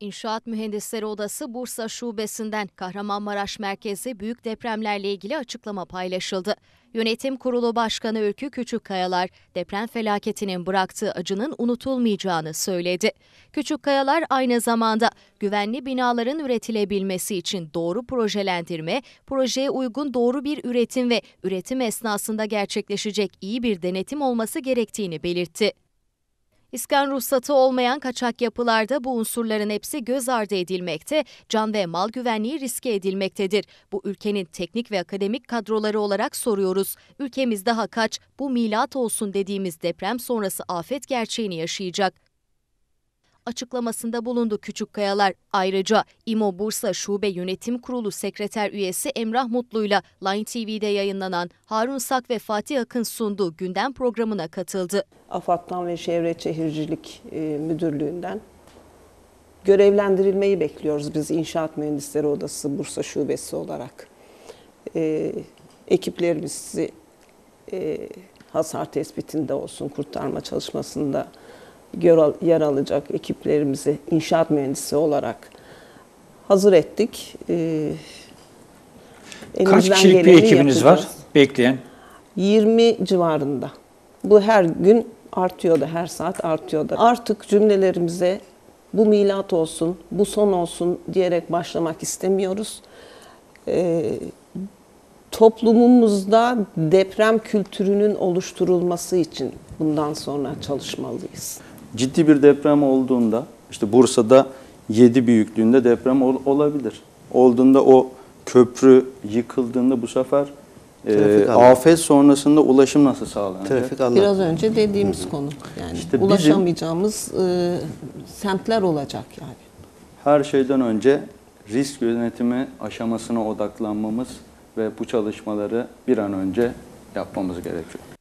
İnşaat Mühendisleri Odası Bursa Şubesi'nden Kahramanmaraş merkezi büyük depremlerle ilgili açıklama paylaşıldı. Yönetim Kurulu Başkanı Ülkü Küçükkayalar, deprem felaketinin bıraktığı acının unutulmayacağını söyledi. Küçükkayalar aynı zamanda güvenli binaların üretilebilmesi için doğru projelendirme, projeye uygun doğru bir üretim ve üretim esnasında gerçekleşecek iyi bir denetim olması gerektiğini belirtti. İskan ruhsatı olmayan kaçak yapılarda bu unsurların hepsi göz ardı edilmekte, can ve mal güvenliği riske edilmektedir. Bu ülkenin teknik ve akademik kadroları olarak soruyoruz. Ülkemiz daha kaç bu milat olsun dediğimiz deprem sonrası afet gerçeğini yaşayacak açıklamasında bulundu kayalar. Ayrıca İMO Bursa Şube Yönetim Kurulu Sekreter Üyesi Emrah Mutlu'yla Line TV'de yayınlanan Harun Sak ve Fatih Akın sunduğu gündem programına katıldı. AFAD'dan ve Çevre Şehircilik e, Müdürlüğü'nden görevlendirilmeyi bekliyoruz biz İnşaat Mühendisleri Odası Bursa Şubesi olarak. Ee, ekiplerimizi e, hasar tespitinde olsun, kurtarma çalışmasında yer alacak ekiplerimizi inşaat mühendisi olarak hazır ettik. Ee, Kaç kişilik bir ekibiniz yapacağız. var bekleyen? 20 civarında. Bu her gün artıyor da her saat artıyor da. Artık cümlelerimize bu milat olsun, bu son olsun diyerek başlamak istemiyoruz. Ee, toplumumuzda deprem kültürünün oluşturulması için bundan sonra çalışmalıyız ciddi bir deprem olduğunda işte Bursa'da 7 büyüklüğünde deprem ol, olabilir. Olduğunda o köprü yıkıldığında bu sefer e, afet sonrasında ulaşım nasıl sağlanacak? Trafik Biraz önce dediğimiz Hı-hı. konu. Yani işte ulaşamayacağımız e, semtler olacak yani. Her şeyden önce risk yönetimi aşamasına odaklanmamız ve bu çalışmaları bir an önce yapmamız gerekiyor.